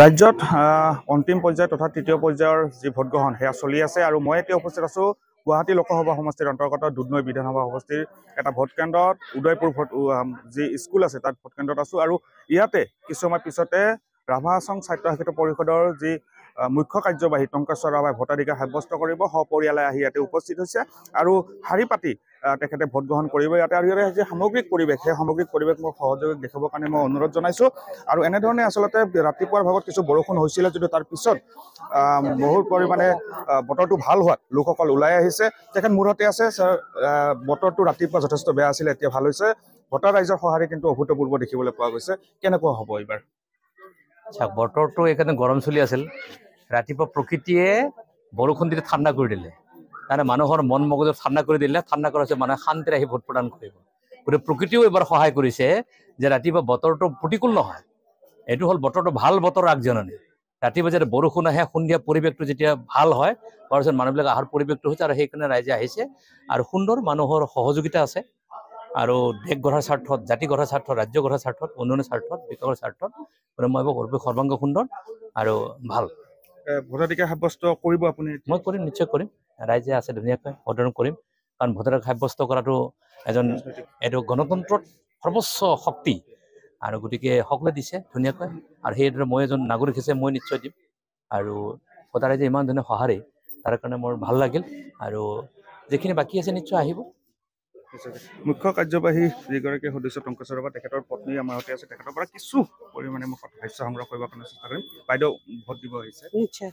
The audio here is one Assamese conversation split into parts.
ৰাজ্যত অন্তিম পৰ্যায় তথা তৃতীয় পৰ্যায়ৰ যি ভোটগ্ৰহণ সেয়া চলি আছে আৰু মই এতিয়া উপস্থিত আছোঁ গুৱাহাটী লোকসভা সমষ্টিৰ অন্তৰ্গত দুধনৈ বিধানসভা সমষ্টিৰ এটা ভোটকেন্দ্ৰত উদয়পুৰ ভোট যি স্কুল আছে তাত ভোটকেন্দ্ৰত আছোঁ আৰু ইয়াতে কিছু সময় পিছতে ৰাভাচং স্বায়ত্তশাসিত পৰিষদৰ যি মুখ্য কাৰ্যবাহী টংকেশ্বৰ ৰাভাই ভোটাধিকাৰ সাব্যস্ত কৰিব সপৰিয়ালে আহি ইয়াতে উপস্থিত হৈছে আৰু শাৰী পাতি তেখেতে ভোট গ্ৰহণ কৰব ইয়াতে আৰু ইয়াৰে যে সামগ্ৰিক পৰিবেশ সেই সামগ্ৰিক পৰিবেশ মোৰ সহযোগী দেখাবর কারণে মই অনুরোধ জানাইছো আর এনেধরণে আসলে রাতেপার ভাগত কিছু বরষুণ হয়েছিল যদিও তার পিছত বহু পরিমাণে বতরটা ভাল হওয়ার লোক ওলাই আহিছে তেখেত মূরতে আছে বতরটা রাতেপা যথেষ্ট বেয়া আছিল এতিয়া ভাল হয়েছে ভোটার রাইজের সহারে কিন্তু অভূতপূর্ব দেখবলে পাওয়া গেছে কেনেকুয়া হব এবার আচ্ছা বতরটা এখানে গরম চলি আছে রাতেপা প্রকৃতিয়ে বরষুণ দিতে ঠান্ডা করে দিলে তাৰমানে মানুহৰ মন মগজু ঠাণ্ডা কৰি দিলে ঠাণ্ডা কৰা হৈছে মানুহে শান্তিৰে আহি ভোট প্ৰদান কৰিব গতিকে প্ৰকৃতিও এইবাৰ সহায় কৰিছে যে ৰাতিপুৱা বতৰটো প্ৰতিকূল নহয় এইটো হ'ল বতৰটো ভাল বতৰ আগজননী ৰাতিপুৱা যেতিয়া বৰষুণ আহে সন্ধিয়া পৰিৱেশটো যেতিয়া ভাল হয় তাৰপিছত মানুহবিলাক আহাৰ পৰিৱেশটো হৈছে আৰু সেইকাৰণে ৰাইজে আহিছে আৰু সুন্দৰ মানুহৰ সহযোগিতা আছে আৰু দেশ গঢ়াৰ স্বাৰ্থত জাতি গঢ়াৰ স্বাৰ্থত ৰাজ্য গঢ়াৰ স্বাৰ্থত উন্নয়নৰ স্বাৰ্থত বিকাশৰ স্বাৰ্থত মই ভাবোঁ সৰ্বাংগ সুন্দৰ আৰু ভাল ভোটাধিকাৰ সাব্যস্ত কৰিব আপুনি মই কৰিম নিশ্চয় কৰিম ৰাইজে আছে ধুনীয়াকৈ ভোটদান কৰিম কাৰণ ভোটাধিকাৰ সাব্যস্ত কৰাটো এজন এইটো গণতন্ত্ৰত সৰ্বোচ্চ শক্তি আৰু গতিকে সকলোৱে দিছে ধুনীয়াকৈ আৰু সেইদৰে মই এজন নাগৰিক হিচাপে মই নিশ্চয় দিম আৰু ৰাইজে ইমান ধুনীয়া সঁহাৰেই তাৰ কাৰণে মোৰ ভাল লাগিল আৰু যিখিনি বাকী আছে নিশ্চয় আহিব মুখ্য কাৰ্যবাহী যিগৰাকী সদস্য টংক শৰ্মা তেখেতৰ পত্নী আমাৰ সৈতে আছে তেখেতৰ পৰা কিছু পৰিমাণে মুখত সাহায্য সংগ্ৰহ কৰিব কাৰণে চেষ্টা কৰিম বাইদেউ ভোট দিব আহিছে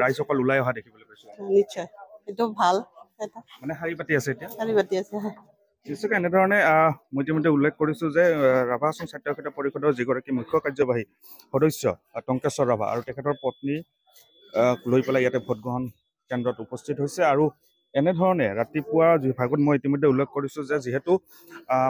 ৰাইজসকল ওলাই অহা দেখিবলৈ নিশ্চয় এইটো ভাল শাৰী পাতি আছে এতিয়া নিশ্চয় এনেধৰণে মই ইতিমধ্যে উল্লেখ কৰিছোঁ যে ৰাভা আসাম ছাত্ৰক্ষেত্ৰ পৰিষদৰ যিগৰাকী মুখ্য কাৰ্যবাহী সদস্য টংকেশ্বৰ ৰাভা আৰু তেখেতৰ পত্নীক লৈ পেলাই ইয়াতে ভোটগ্ৰহণ কেন্দ্ৰত উপস্থিত হৈছে আৰু এনেধৰণে ৰাতিপুৱা যি ভাগত মই ইতিমধ্যে উল্লেখ কৰিছোঁ যে যিহেতু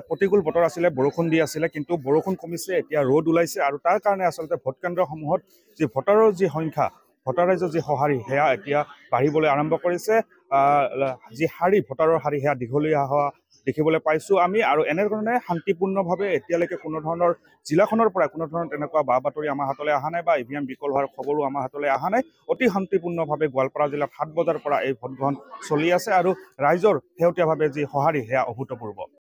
প্ৰতিকূল বতৰ আছিলে বৰষুণ দি আছিলে কিন্তু বৰষুণ কমিছে এতিয়া ৰ'দ ওলাইছে আৰু তাৰ কাৰণে আচলতে ভোটকেন্দ্ৰসমূহত যি ভোটাৰৰ যি সংখ্যা ভোটাৰ ৰাইজৰ যি সঁহাৰি সেয়া এতিয়া বাঢ়িবলৈ আৰম্ভ কৰিছে যি শাৰী ভোটাৰৰ শাৰী সেয়া দীঘলীয়া হোৱা দেখিবলৈ পাইছোঁ আমি আৰু এনেধৰণে শান্তিপূৰ্ণভাৱে এতিয়ালৈকে কোনো ধৰণৰ জিলাখনৰ পৰা কোনো ধৰণৰ তেনেকুৱা বা বাতৰি আমাৰ হাতলৈ অহা নাই বা ই ভি এম বিকল হোৱাৰ খবৰো আমাৰ হাতলৈ অহা নাই অতি শান্তিপূৰ্ণভাৱে গোৱালপাৰা জিলাত সাত বজাৰ পৰা এই ভোটগ্ৰহণ চলি আছে আৰু ৰাইজৰ শেহতীয়াভাৱে যি সঁহাৰি সেয়া অভূতপূৰ্ব